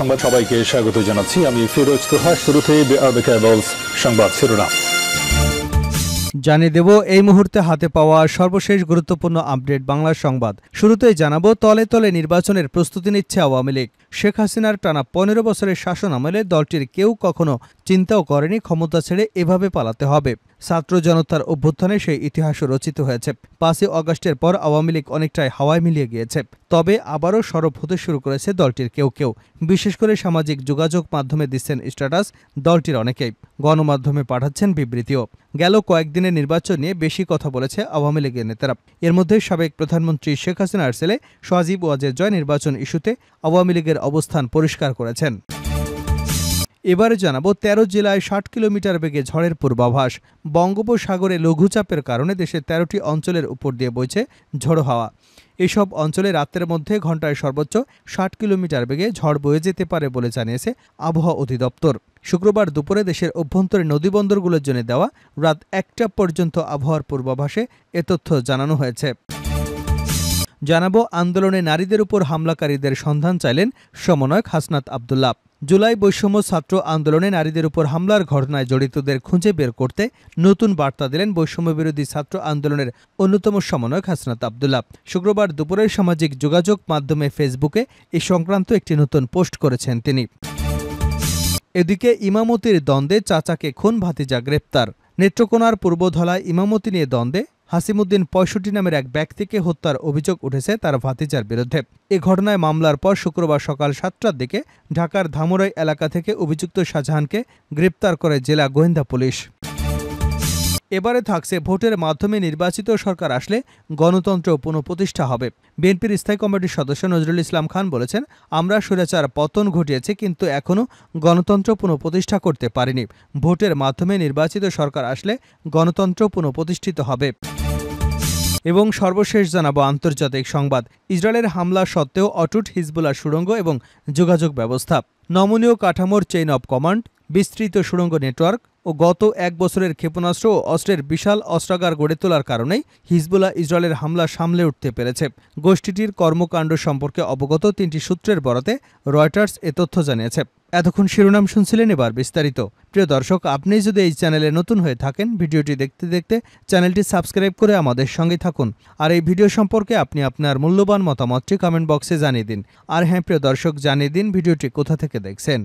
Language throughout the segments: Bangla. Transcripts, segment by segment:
সংবাদ সবাইকে স্বাগত জানাচ্ছি আমি ফিরোজ তোহা শুরুতে সংবাদ শিরোনাম জানিয়ে দেব এই মুহূর্তে হাতে পাওয়া সর্বশেষ গুরুত্বপূর্ণ আপডেট বাংলার সংবাদ শুরুতেই জানাবো তলে তলে নির্বাচনের প্রস্তুতি নিচ্ছে আওয়ামী লীগ শেখ হাসিনার টানা পনেরো বছরের শাসন আমলে দলটির কেউ কখনো চিন্তাও করেনি ক্ষমতা ছেড়ে এভাবে পালাতে হবে ছাত্র জনতার অভ্যুত্থানে সেই ইতিহাস রচিত হয়েছে পাঁচই অগস্টের পর আওয়ামী লীগ অনেকটাই হাওয়ায় মিলিয়ে গিয়েছে তবে আবারও সরব হতে শুরু করেছে দলটির কেউ কেউ বিশেষ করে সামাজিক যোগাযোগ মাধ্যমে দিচ্ছেন স্ট্যাটাস দলটির অনেকেই গণমাধ্যমে পাঠাচ্ছেন বিবৃতিও গেল কয়েকদিনের নির্বাচন নিয়ে বেশি কথা বলেছে আওয়ামী লীগের নেতারা এর মধ্যে সাবেক প্রধানমন্ত্রী শেখ হাসিনার ছেলে সজীব ওয়াজের জয় নির্বাচন ইস্যুতে আওয়ামী লীগের অবস্থান পরিষ্কার করেছেন এবারে জানাবো ১৩ জেলায় ষাট কিলোমিটার বেগে ঝড়ের পূর্বাভাস বঙ্গোপসাগরে লঘুচাপের কারণে দেশের তেরোটি অঞ্চলের উপর দিয়ে বইছে ঝড়ো হাওয়া এসব অঞ্চলে রাতের মধ্যে ঘন্টায় সর্বোচ্চ ষাট কিলোমিটার বেগে ঝড় বয়ে যেতে পারে বলে জানিয়েছে আবহাওয়া অধিদপ্তর শুক্রবার দুপুরে দেশের অভ্যন্তরে নদীবন্দরগুলোর জন্য দেওয়া রাত একটা পর্যন্ত আবহাওয়ার পূর্বাভাসে এ তথ্য জানানো হয়েছে জানাবো আন্দোলনে নারীদের উপর হামলাকারীদের সন্ধান চাইলেন সমন্বয়ক হাসনাত আবদুল্লাহ জুলাই বৈষম্য ছাত্র আন্দোলনে নারীদের উপর হামলার ঘটনায় জড়িতদের খুঁজে বের করতে নতুন বার্তা দিলেন বৈষম্য বিরোধী ছাত্র আন্দোলনের অন্যতম সমন্বয়ক হাসনাত আবদুল্লাহ শুক্রবার দুপুরের সামাজিক যোগাযোগ মাধ্যমে ফেসবুকে এ সংক্রান্ত একটি নতুন পোস্ট করেছেন তিনি এদিকে ইমামতির দ্বন্দ্বে চাচাকে খুন ভাতিজা গ্রেপ্তার নেত্রকোনার পূর্বধলায় ইমামতি নিয়ে দ্বন্দ্বে হাসিমুদ্দিন পঁয়ষট্টি নামের এক ব্যক্তিকে হত্যার অভিযোগ উঠেছে তার ভাতিজার বিরুদ্ধে এ ঘটনায় মামলার পর শুক্রবার সকাল সাতটার দিকে ঢাকার ধামরাই এলাকা থেকে অভিযুক্ত শাহজাহানকে গ্রেপ্তার করে জেলা গোয়েন্দা পুলিশ এবারে থাকছে ভোটের মাধ্যমে নির্বাচিত সরকার আসলে গণতন্ত্র পুনঃপ্রতিষ্ঠা হবে বিএনপির স্থায়ী কমিটির সদস্য নজরুল ইসলাম খান বলেছেন আমরা স্বৈরাচার পতন ঘটিয়েছি কিন্তু এখনও গণতন্ত্র পুনঃপ্রতিষ্ঠা করতে পারিনি ভোটের মাধ্যমে নির্বাচিত সরকার আসলে গণতন্ত্র পুনঃপ্রতিষ্ঠিত হবে এবং সর্বশেষ জানাবো আন্তর্জাতিক সংবাদ ইসরায়েলের হামলা সত্ত্বেও অটুট হিজবুলার সুড়ঙ্গ এবং যোগাযোগ ব্যবস্থা নমনীয় কাঠামোর চেইন অব কমান্ড বিস্তৃত সুড়ঙ্গ নেটওয়ার্ক ও গত এক বছরের ক্ষেপণাস্ত্র ও অস্ত্রের বিশাল অস্ত্রাগার গড়ে তোলার কারণেই হিজবুলা ইসরায়েলের হামলা সামলে উঠতে পেরেছে গোষ্ঠীটির কর্মকাণ্ড সম্পর্কে অবগত তিনটি সূত্রের বরাতে রয়টার্স এ তথ্য জানিয়েছে এতক্ষণ শিরোনাম শুনছিলেন এবার বিস্তারিত প্রিয় দর্শক আপনি যদি এই চ্যানেলে নতুন হয়ে থাকেন ভিডিওটি দেখতে দেখতে চ্যানেলটি সাবস্ক্রাইব করে আমাদের সঙ্গে থাকুন আর এই ভিডিও সম্পর্কে আপনি আপনার মূল্যবান মতামতটি কমেন্ট বক্সে জানিয়ে দিন আর হ্যাঁ প্রিয় দর্শক জানিয়ে দিন ভিডিওটি কোথা থেকে দেখছেন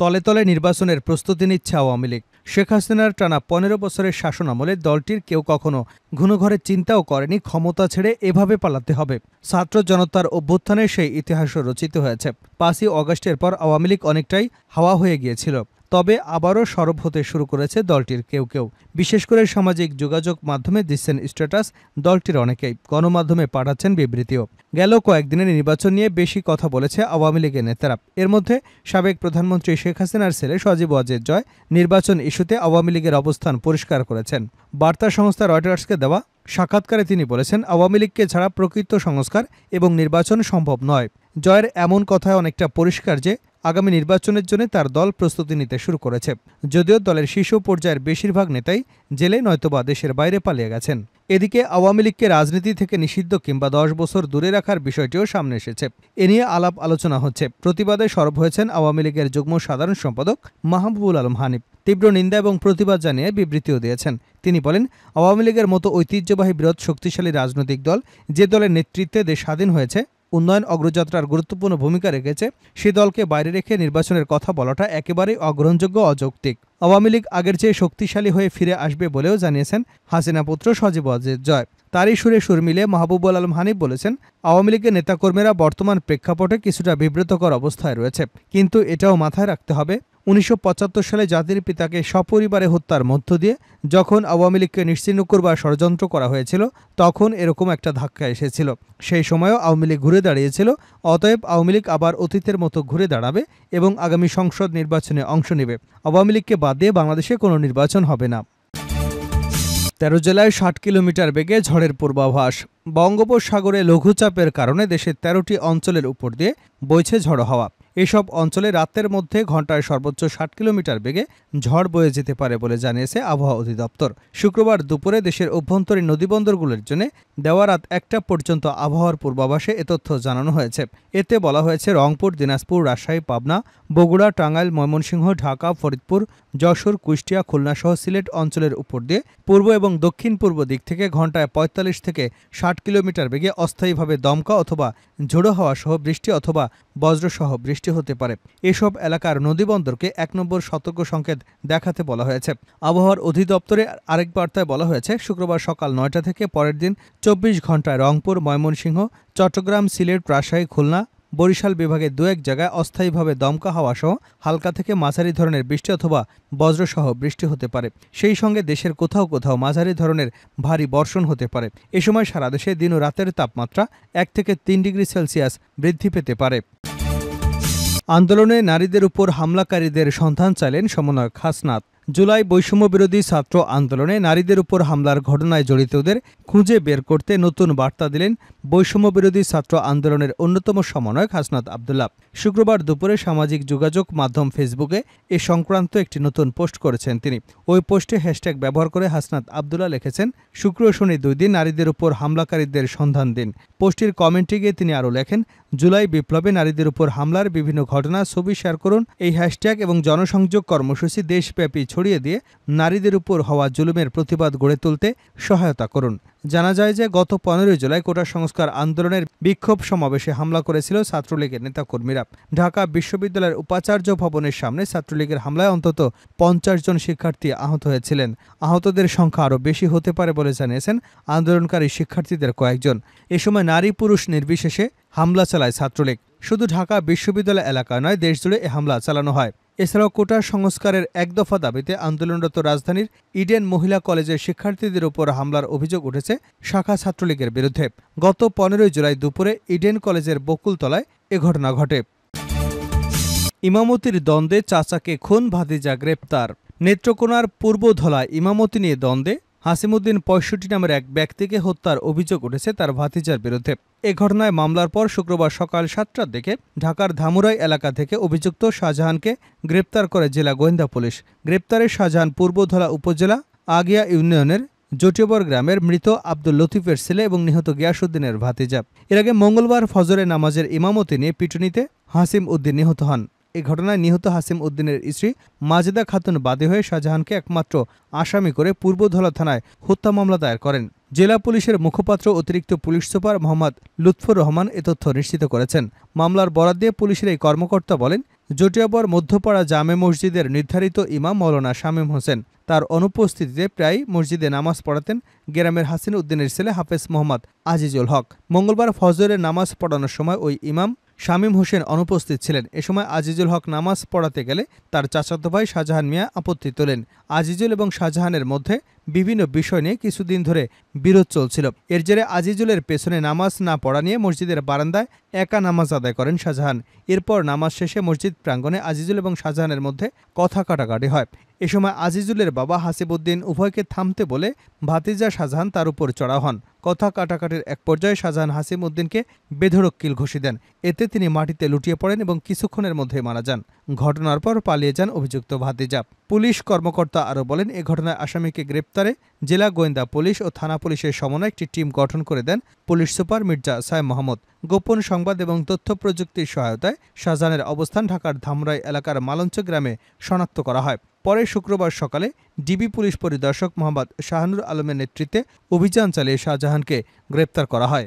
তলে তলে নির্বাচনের প্রস্তুতি নিচ্ছে আওয়ামী লীগ শেখ হাসিনার টানা পনেরো বছরের শাসন আমলে দলটির কেউ কখনো ঘুণঘরে চিন্তাও করেনি ক্ষমতা ছেড়ে এভাবে পালাতে হবে ছাত্র জনতার অভ্যুত্থানে সেই ইতিহাসও রচিত হয়েছে পাঁচই অগস্টের পর আওয়ামী লীগ অনেকটাই হাওয়া হয়ে গিয়েছিল তবে আবারও সরব হতে শুরু করেছে দলটির কেউ কেউ বিশেষ করে সামাজিক যোগাযোগ মাধ্যমে দিচ্ছেন স্ট্যাটাস দলটির অনেকেই গণমাধ্যমে পাঠাচ্ছেন বিবৃতিও গেল কয়েকদিনের নির্বাচন নিয়ে বেশি কথা বলেছে আওয়ামী লীগের নেতারা এর মধ্যে সাবেক প্রধানমন্ত্রী শেখ হাসিনার ছেলে সজীব ওয়াজের জয় নির্বাচন ইস্যুতে আওয়ামী লীগের অবস্থান পরিষ্কার করেছেন বার্তা সংস্থা রয়টার্সকে দেওয়া সাক্ষাৎকারে তিনি বলেছেন আওয়ামী লীগকে ছাড়া প্রকৃত সংস্কার এবং নির্বাচন সম্ভব নয় জয়ের এমন কথায় অনেকটা পরিষ্কার যে আগামী নির্বাচনের জন্য তার দল প্রস্তুতি নিতে শুরু করেছে যদিও দলের শীর্ষ পর্যায়ের বেশিরভাগ নেতাই জেলে নয়তোবা দেশের বাইরে পালিয়ে গেছেন এদিকে আওয়ামী লীগকে রাজনীতি থেকে নিষিদ্ধ কিংবা দশ বছর দূরে রাখার বিষয়টিও সামনে এসেছে এ নিয়ে আলাপ আলোচনা হচ্ছে প্রতিবাদে সরব হয়েছেন আওয়ামী লীগের যুগ্ম সাধারণ সম্পাদক মাহবুবুল আলম হানিফ তীব্র নিন্দা এবং প্রতিবাদ জানিয়ে বিবৃতিও দিয়েছেন তিনি বলেন আওয়ামী লীগের মতো ঐতিহ্যবাহী বৃহৎ শক্তিশালী রাজনৈতিক দল যে দলের নেতৃত্বে দেশ স্বাধীন হয়েছে উন্নয়ন অগ্রযাত্রার গুরুত্বপূর্ণ ভূমিকা রেখেছে সে দলকে বাইরে রেখে নির্বাচনের কথা বলাটা একেবারেই অগ্রহণযোগ্য অযৌক্তিক আওয়ামী লীগ আগের চেয়ে শক্তিশালী হয়ে ফিরে আসবে বলেও জানিয়েছেন হাসিনা পুত্র সজীব অজিত জয় তারই সুরে সুর মিলে মাহবুবুল আলম হানিফ বলেছেন আওয়ামী লীগের নেতাকর্মীরা বর্তমান প্রেক্ষাপটে কিছুটা বিব্রতকর অবস্থায় রয়েছে কিন্তু এটাও মাথায় রাখতে হবে উনিশশো সালে জাতির পিতাকে সপরিবারে হত্যার মধ্য দিয়ে যখন আওয়ামী লীগকে নিশ্চিন্ন করবার ষড়যন্ত্র করা হয়েছিল তখন এরকম একটা ধাক্কা এসেছিল সেই সময়ও আওয়ামী লীগ ঘুরে দাঁড়িয়েছিল অতএব আওয়ামী লীগ আবার অতীতের মতো ঘুরে দাঁড়াবে এবং আগামী সংসদ নির্বাচনে অংশ নেবে আওয়ামী লীগকে বাদ দিয়ে বাংলাদেশে কোনো নির্বাচন হবে না তেরো জেলায় ষাট কিলোমিটার বেগে ঝড়ের পূর্বাভাস বঙ্গোপসাগরে লঘুচাপের কারণে দেশের তেরোটি অঞ্চলের উপর দিয়ে বইছে ঝড় হাওয়া এসব অঞ্চলে রাতের মধ্যে ঘন্টায় সর্বোচ্চ ষাট কিলোমিটার বেগে ঝড় বয়ে যেতে পারে বলে জানিয়েছে আবহাওয়া অধিদপ্তর শুক্রবার দুপুরে দেশের অভ্যন্তরীণ নদীবন্দরগুলোর জন্য দেওয়া রাত একটা পর্যন্ত আবহাওয়ার পূর্বাভাসে এ তথ্য জানানো হয়েছে এতে বলা হয়েছে রংপুর দিনাজপুর রাজশাহী পাবনা বগুড়া টাঙ্গাইল ময়মনসিংহ ঢাকা ফরিদপুর যশোর কুষ্টিয়া খুলনাসহ সিলেট অঞ্চলের উপর দিয়ে পূর্ব এবং দক্ষিণ পূর্ব দিক থেকে ঘন্টায় পঁয়তাল্লিশ থেকে ষাট ষাট কিলোমিটার বেগে অস্থায়ীভাবে দমকা অথবা ঝোড়ো হওয়া সহ বৃষ্টি অথবা বজ্রসহ বৃষ্টি হতে পারে এসব এলাকার নদীবন্দরকে এক নম্বর সতর্ক সংকেত দেখাতে বলা হয়েছে আবহাওয়ার অধিদপ্তরে আরেক বার্তায় বলা হয়েছে শুক্রবার সকাল নয়টা থেকে পরের দিন চব্বিশ ঘন্টায় রংপুর ময়মনসিংহ চট্টগ্রাম সিলেট রাজশাহী খুলনা বরিশাল বিভাগে দু এক জায়গায় অস্থায়ীভাবে দমকা হাওয়াসহ হালকা থেকে মাঝারি ধরনের বৃষ্টি অথবা বজ্রসহ বৃষ্টি হতে পারে সেই সঙ্গে দেশের কোথাও কোথাও মাঝারি ধরনের ভারী বর্ষণ হতে পারে এ সময় সারা দেশে দিন ও রাতের তাপমাত্রা এক থেকে তিন ডিগ্রি সেলসিয়াস বৃদ্ধি পেতে পারে আন্দোলনে নারীদের উপর হামলাকারীদের সন্ধান চাইলেন সমন্বয়ক হাসনাথ জুলাই বৈষম্যবিরোধী ছাত্র আন্দোলনে নারীদের উপর হামলার ঘটনায় জড়িতদের খুঁজে বের করতে নতুন বার্তা দিলেন বৈষম্যবিরোধী ছাত্র আন্দোলনের অন্যতম সমন্বয়ক হাসনাত আবদুল্লাহ শুক্রবার দুপুরে সামাজিক যোগাযোগ মাধ্যম ফেসবুকে এ সংক্রান্ত একটি নতুন পোস্ট করেছেন তিনি ওই পোস্টে হ্যাশট্যাগ ব্যবহার করে হাসনাত আবদুল্লাহ লিখেছেন শুক্র শনি দুই দিন নারীদের উপর হামলাকারীদের সন্ধান দিন পোস্টটির কমেন্টে গিয়ে তিনি আরও লেখেন জুলাই বিপ্লবে নারীদের উপর হামলার বিভিন্ন ঘটনা ছবি শেয়ার করুন এই হ্যাশট্যাগ এবং জনসংযোগ কর্মসূচি দেশব্যাপী ছড়িয়ে দিয়ে নারীদের উপর হওয়া জুলুমের প্রতিবাদ গড়ে তুলতে সহায়তা করুন জানা যায় যে গত পনেরোই জুলাই কোটা সংস্কার আন্দোলনের বিক্ষোভ সমাবেশে হামলা করেছিল ছাত্রলীগের নেতাকর্মীরা ঢাকা বিশ্ববিদ্যালয়ের উপাচার্য ভবনের সামনে ছাত্রলীগের হামলায় অন্তত পঞ্চাশ জন শিক্ষার্থী আহত হয়েছিলেন আহতদের সংখ্যা আরও বেশি হতে পারে বলে জানিয়েছেন আন্দোলনকারী শিক্ষার্থীদের কয়েকজন এ সময় নারী পুরুষ নির্বিশেষে হামলা চালায় ছাত্রলীগ শুধু ঢাকা বিশ্ববিদ্যালয় এলাকায় নয় দেশজুড়ে এ হামলা চালানো হয় এছাড়াও কোটা সংস্কারের এক দফা দাবিতে আন্দোলনরত রাজধানীর ইডেন মহিলা কলেজের শিক্ষার্থীদের উপর হামলার অভিযোগ উঠেছে শাখা ছাত্রলীগের বিরুদ্ধে গত পনেরোই জুলাই দুপুরে ইডেন কলেজের বকুলতলায় এ ঘটনা ঘটে ইমামতির দ্বন্দ্বে চাচাকে খুন ভাতিজা গ্রেপ্তার নেত্রকোনার পূর্বধলা ইমামতি নিয়ে দ্বন্দ্বে হাসিমুদ্দিন পঁয়ষট্টি নামের এক ব্যক্তিকে হত্যার অভিযোগ উঠেছে তার ভাতিজার বিরুদ্ধে এ ঘটনায় মামলার পর শুক্রবার সকাল সাতটার দিকে ঢাকার ধামুরাই এলাকা থেকে অভিযুক্ত শাহজাহানকে গ্রেপ্তার করে জেলা গোয়েন্দা পুলিশ গ্রেপ্তারে শাহজাহান পূর্বধলা উপজেলা আগিয়া ইউনিয়নের জটিয়বর গ্রামের মৃত আব্দুল লতিফের ছেলে এবং নিহত গিয়াসুদ্দিনের ভাতিজা এর আগে মঙ্গলবার ফজরে নামাজের ইমামতি নিয়ে পিটুনিতে হাসিম উদ্দিন নিহত হন এ ঘটনায় নিহত হাসিম উদ্দিনের স্ত্রী মাজেদা খাতুন বাদে হয়ে শাহজাহানকে একমাত্র আসামি করে পূর্বধলা থানায় হত্যা মামলা দায়ের করেন জেলা পুলিশের মুখপাত্র অতিরিক্ত পুলিশ সুপার মোহাম্মদ লুৎফুর রহমান এ তথ্য নিশ্চিত করেছেন মামলার বরাদ দিয়ে পুলিশের এই কর্মকর্তা বলেন জটিয়াবর মধ্যপাড়া জামে মসজিদের নির্ধারিত ইমাম মৌলানা শামিম হোসেন তার অনুপস্থিতিতে প্রায় মসজিদে নামাজ পড়াতেন গ্রামের হাসিন উদ্দিনের ছেলে হাফেজ মোহাম্মদ আজিজুল হক মঙ্গলবার ফজরের নামাজ পড়ানোর সময় ওই ইমাম শামীম হোসেন অনুপস্থিত ছিলেন এ সময় আজিজুল হক নামাজ পড়াতে গেলে তার চাচাতো ভাই শাহজাহান মিয়া আপত্তি তোলেন আজিজুল এবং শাহজাহানের মধ্যে বিভিন্ন বিষয় নিয়ে কিছুদিন ধরে বিরোধ চলছিল এর জেরে আজিজুলের পেছনে নামাজ না পড়া নিয়ে মসজিদের বারান্দায় একা নামাজ আদায় করেন শাহজাহান এরপর নামাজ শেষে মসজিদ প্রাঙ্গণে আজিজুল এবং শাহজাহানের মধ্যে কথা কাটাকাটি হয় এ সময় আজিজুলের বাবা হাসিবুদ্দিন উভয়কে থামতে বলে ভাতিজা শাহজাহান তার উপর চড়া হন কথা কাটাকাটির এক পর্যায়ে শাহজাহান হাসিমুদ্দিনকে বেধড়ক কিল ঘষি দেন এতে তিনি মাটিতে লুটিয়ে পড়েন এবং কিছুক্ষণের মধ্যে মারা যান ঘটনার পর পালিয়ে যান অভিযুক্ত ভাতিজা পুলিশ কর্মকর্তা আরও বলেন এ ঘটনায় আসামিকে গ্রেপ্তারে জেলা গোয়েন্দা পুলিশ ও থানা পুলিশের সমন্বয় একটি টিম গঠন করে দেন পুলিশ সুপার মির্জা সায় মোহাম্মদ গোপন সংবাদ এবং তথ্য প্রযুক্তির সহায়তায় শাহজাহানের অবস্থান ঢাকার ধামরাই এলাকার মালঞ্চ গ্রামে শনাক্ত করা হয় পরে শুক্রবার সকালে ডিবি পুলিশ পরিদর্শক মোহাম্মদ শাহানুর আলমের নেতৃত্বে অভিযান চালিয়ে শাহজাহানকে গ্রেপ্তার করা হয়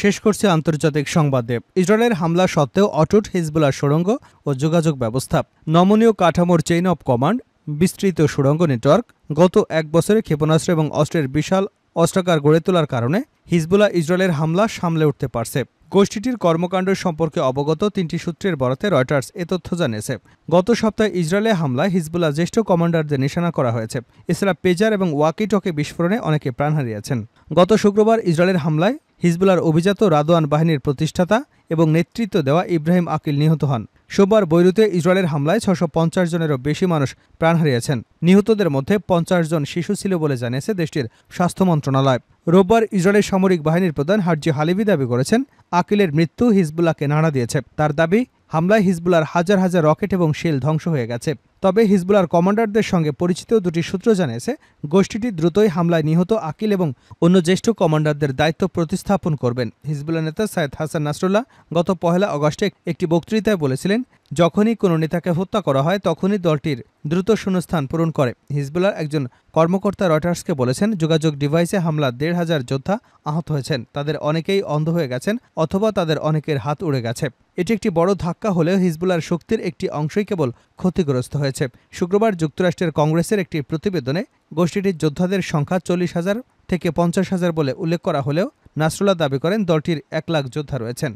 শেষ করছে আন্তর্জাতিক সংবাদে ইসরায়েলের হামলা সত্ত্বেও অটুট হিজবুলার সুড়ঙ্গ ও যোগাযোগ ব্যবস্থা নমনীয় কাঠামোর চেইন অব কমান্ড বিস্তৃত সুড়ঙ্গ নেটওয়ার্ক গত এক বছরে ক্ষেপণাস্ত্র এবং অস্ত্রের বিশাল অস্ত্রাকার গড়ে তোলার কারণে হিজবুলা ইসরায়েলের হামলা সামলে উঠতে পারছে গোষ্ঠীটির কর্মকাণ্ড সম্পর্কে অবগত তিনটি সূত্রের বরাতে রয়টার্স এ তথ্য জানিয়েছে গত সপ্তাহে ইসরায়েলে হামলায় হিজবুল্লাহ জ্যেষ্ঠ কমান্ডারদের নিশানা করা হয়েছে এছাড়া পেজার এবং ওয়াকিটকে টকে বিস্ফোরণে অনেকে প্রাণ হারিয়েছেন গত শুক্রবার ইসরায়েলের হামলায় হিজবুলার অভিজাত রাদোয়ান বাহিনীর প্রতিষ্ঠাতা এবং নেতৃত্ব দেওয়া ইব্রাহিম আকিল নিহত হন সোমবার বৈরুতে ইসরায়েলের হামলায় ছশো পঞ্চাশ জনেরও বেশি মানুষ প্রাণ হারিয়েছেন নিহতদের মধ্যে পঞ্চাশ জন শিশু ছিল বলে জানিয়েছে দেশটির স্বাস্থ্য মন্ত্রণালয় রোববার ইসরায়েলের সামরিক বাহিনীর প্রধান হার্জি হালিবি দাবি করেছেন আকিলের মৃত্যু হিজবুল্লাহকে নাড়া দিয়েছে তার দাবি হামলায় হিজবুলার হাজার হাজার রকেট এবং শেল ধ্বংস হয়ে গেছে তবে হিজবুলার কমান্ডারদের সঙ্গে পরিচিত দুটি সূত্র জানিয়েছে গোষ্ঠীটি দ্রুতই হামলায় নিহত আকিল এবং অন্য জ্যেষ্ঠ কমান্ডারদের দায়িত্ব প্রতিস্থাপন করবেন হিজবুল্লাহ নেতা সাইদ হাসান নাসরুল্লাহ গত পহেলা অগস্টে একটি বক্তৃতায় বলেছিলেন যখনই কোনো নেতাকে হত্যা করা হয় তখনই দলটির দ্রুত শূন্যস্থান পূরণ করে হিজবুলার একজন কর্মকর্তা রয়টার্সকে বলেছেন যোগাযোগ ডিভাইসে হামলা দেড় হাজার যোদ্ধা আহত হয়েছেন তাদের অনেকেই অন্ধ হয়ে গেছেন অথবা তাদের অনেকের হাত উড়ে গেছে এটি একটি বড় ধাক্কা হলেও হিজবুলার শক্তির একটি অংশই কেবল ক্ষতিগ্রস্ত হয়েছে শুক্রবার যুক্তরাষ্ট্রের কংগ্রেসের একটি প্রতিবেদনে গোষ্ঠীটির যোদ্ধাদের সংখ্যা চল্লিশ হাজার থেকে পঞ্চাশ হাজার বলে উল্লেখ করা হলেও নাসরুল্লাহ দাবি করেন দলটির এক লাখ যোদ্ধা রয়েছেন